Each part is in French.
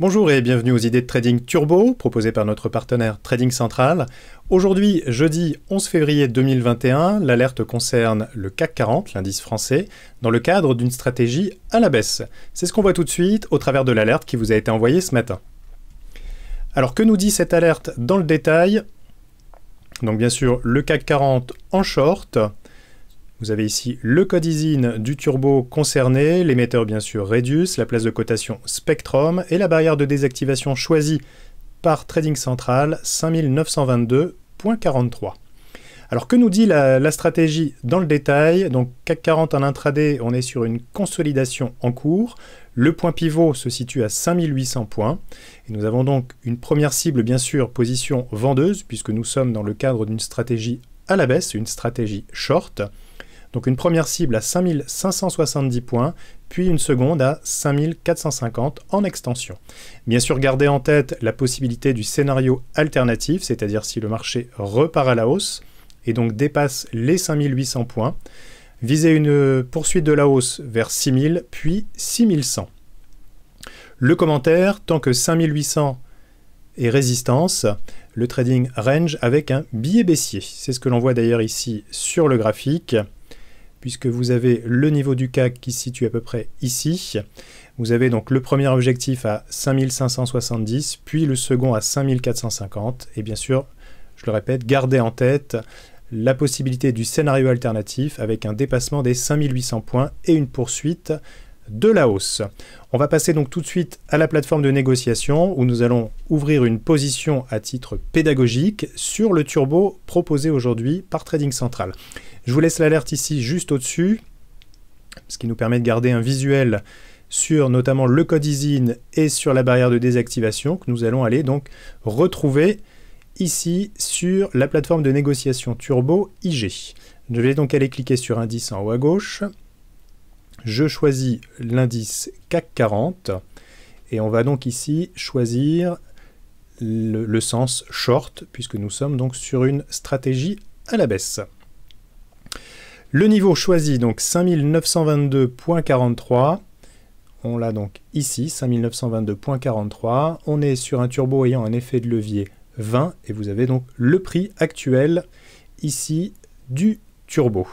Bonjour et bienvenue aux idées de trading turbo proposées par notre partenaire Trading Central. Aujourd'hui, jeudi 11 février 2021, l'alerte concerne le CAC 40, l'indice français, dans le cadre d'une stratégie à la baisse. C'est ce qu'on voit tout de suite au travers de l'alerte qui vous a été envoyée ce matin. Alors que nous dit cette alerte dans le détail Donc bien sûr, le CAC 40 en short, vous avez ici le code ISIN du turbo concerné, l'émetteur bien sûr Redus, la place de cotation Spectrum et la barrière de désactivation choisie par Trading Central 5922.43. Alors que nous dit la, stratégie dans le détail Donc CAC 40 en intraday, on est sur une consolidation en cours. Le point pivot se situe à 5800 points. Et nous avons donc une première cible, bien sûr, position vendeuse, puisque nous sommes dans le cadre d'une stratégie à la baisse, une stratégie short. Donc une première cible à 5570 points, puis une seconde à 5450 en extension. Bien sûr, gardez en tête la possibilité du scénario alternatif, c'est-à-dire si le marché repart à la hausse et donc dépasse les 5800 points. Visez une poursuite de la hausse vers 6000 puis 6100. Le commentaire, tant que 5800 est résistance, le trading range avec un billet baissier. C'est ce que l'on voit d'ailleurs ici sur le graphique puisque vous avez le niveau du CAC qui se situe à peu près ici. Vous avez donc le premier objectif à 5570, puis le second à 5450. Et bien sûr, je le répète, gardez en tête la possibilité du scénario alternatif avec un dépassement des 5800 points et une poursuite de la hausse. On va passer donc tout de suite à la plateforme de négociation où nous allons ouvrir une position à titre pédagogique sur le turbo proposé aujourd'hui par Trading Central. Je vous laisse l'alerte ici juste au-dessus, ce qui nous permet de garder un visuel sur notamment le code ISIN et sur la barrière de désactivation que nous allons aller donc retrouver ici sur la plateforme de négociation Turbo IG. Je vais donc aller cliquer sur indice en haut à gauche. Je choisis l'indice CAC 40 et on va donc ici choisir le, le sens short puisque nous sommes donc sur une stratégie à la baisse. Le niveau choisi, donc 5922.43. On l'a donc ici, 5922.43. On est sur un turbo ayant un effet de levier 20 et vous avez donc le prix actuel ici du turbo.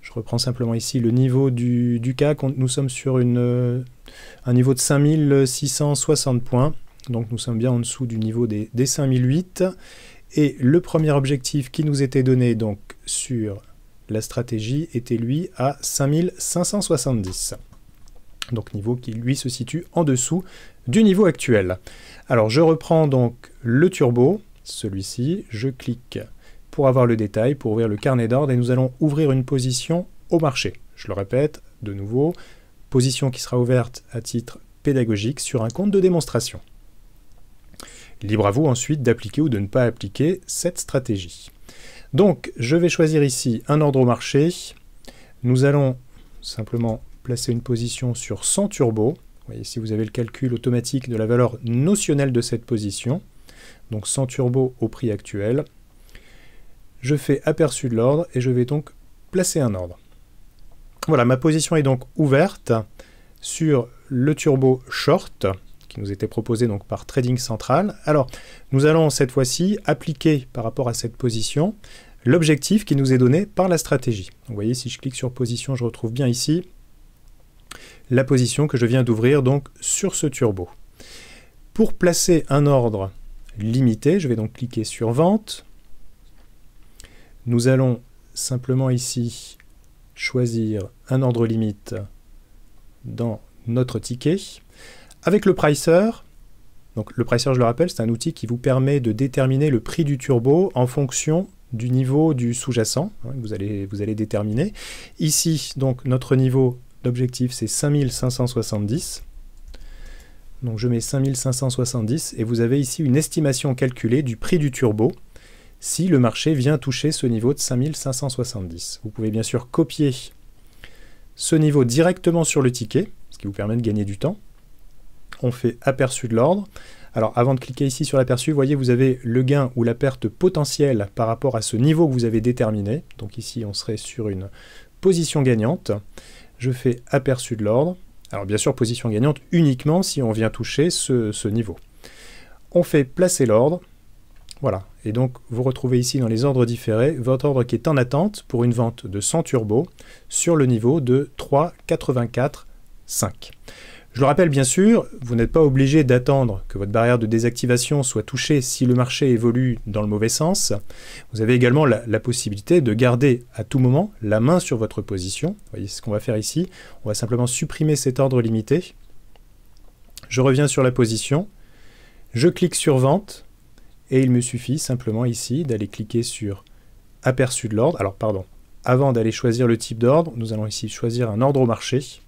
Je reprends simplement ici le niveau du, du CAC. nous sommes sur une, euh, un niveau de 5660 points. Donc nous sommes bien en dessous du niveau des, des 5008. Et le premier objectif qui nous était donné donc sur la stratégie était lui à 5570. Donc niveau qui lui se situe en dessous du niveau actuel. Alors je reprends donc le turbo, celui-ci, je clique pour avoir le détail, pour ouvrir le carnet d'ordre et nous allons ouvrir une position au marché. Je le répète de nouveau, position qui sera ouverte à titre pédagogique sur un compte de démonstration. Libre à vous ensuite d'appliquer ou de ne pas appliquer cette stratégie. Donc, je vais choisir ici un ordre au marché. Nous allons simplement placer une position sur 100 turbo. Vous voyez ici, vous avez le calcul automatique de la valeur notionnelle de cette position. Donc 100 turbo au prix actuel. Je fais aperçu de l'ordre et je vais donc placer un ordre. Voilà, ma position est donc ouverte sur le turbo short qui nous était proposé donc par Trading Central. Alors, nous allons cette fois-ci appliquer par rapport à cette position l'objectif qui nous est donné par la stratégie. Vous voyez, si je clique sur position, je retrouve bien ici la position que je viens d'ouvrir donc sur ce turbo. Pour placer un ordre limité, je vais donc cliquer sur vente. Nous allons simplement ici choisir un ordre limite dans notre ticket. Avec le pricer, donc le pricer, je le rappelle, c'est un outil qui vous permet de déterminer le prix du turbo en fonction du niveau du sous-jacent hein, vous allez, vous allez déterminer. Ici, donc, notre niveau d'objectif, c'est 5570. Donc je mets 5570 et vous avez ici une estimation calculée du prix du turbo si le marché vient toucher ce niveau de 5570. Vous pouvez bien sûr copier ce niveau directement sur le ticket, ce qui vous permet de gagner du temps on fait aperçu de l'ordre. Alors avant de cliquer ici sur l'aperçu, vous voyez, vous avez le gain ou la perte potentielle par rapport à ce niveau que vous avez déterminé. Donc ici, on serait sur une position gagnante. Je fais aperçu de l'ordre. Alors bien sûr, position gagnante uniquement si on vient toucher ce, niveau. On fait placer l'ordre. Voilà. Et donc, vous retrouvez ici dans les ordres différés votre ordre qui est en attente pour une vente de 100 turbo sur le niveau de 3,84,5. Je le rappelle bien sûr, vous n'êtes pas obligé d'attendre que votre barrière de désactivation soit touchée si le marché évolue dans le mauvais sens. Vous avez également la, possibilité de garder à tout moment la main sur votre position. Vous voyez ce qu'on va faire ici. On va simplement supprimer cet ordre limité. Je reviens sur la position. Je clique sur vente. Et il me suffit simplement ici d'aller cliquer sur aperçu de l'ordre. Alors pardon, avant d'aller choisir le type d'ordre, nous allons ici choisir un ordre au marché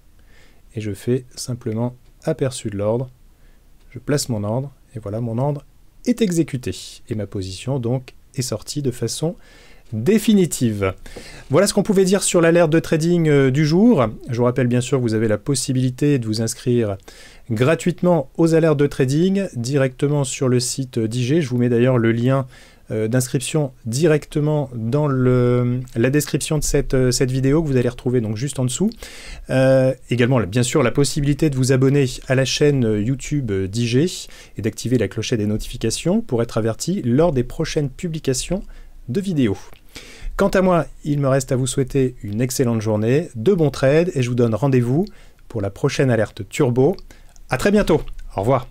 et je fais simplement aperçu de l'ordre. Je place mon ordre et voilà, mon ordre est exécuté et ma position donc est sortie de façon définitive. Voilà ce qu'on pouvait dire sur l'alerte de trading euh, du jour. Je vous rappelle bien sûr que vous avez la possibilité de vous inscrire gratuitement aux alertes de trading directement sur le site d'IG. Je vous mets d'ailleurs le lien euh, d'inscription directement dans la description de euh, cette, vidéo que vous allez retrouver donc juste en dessous. Euh, également, bien sûr, la possibilité de vous abonner à la chaîne YouTube d'IG et d'activer la clochette des notifications pour être averti lors des prochaines publications de vidéos. Quant à moi, il me reste à vous souhaiter une excellente journée, de bons trades et je vous donne rendez-vous pour la prochaine alerte turbo. À très bientôt. Au revoir.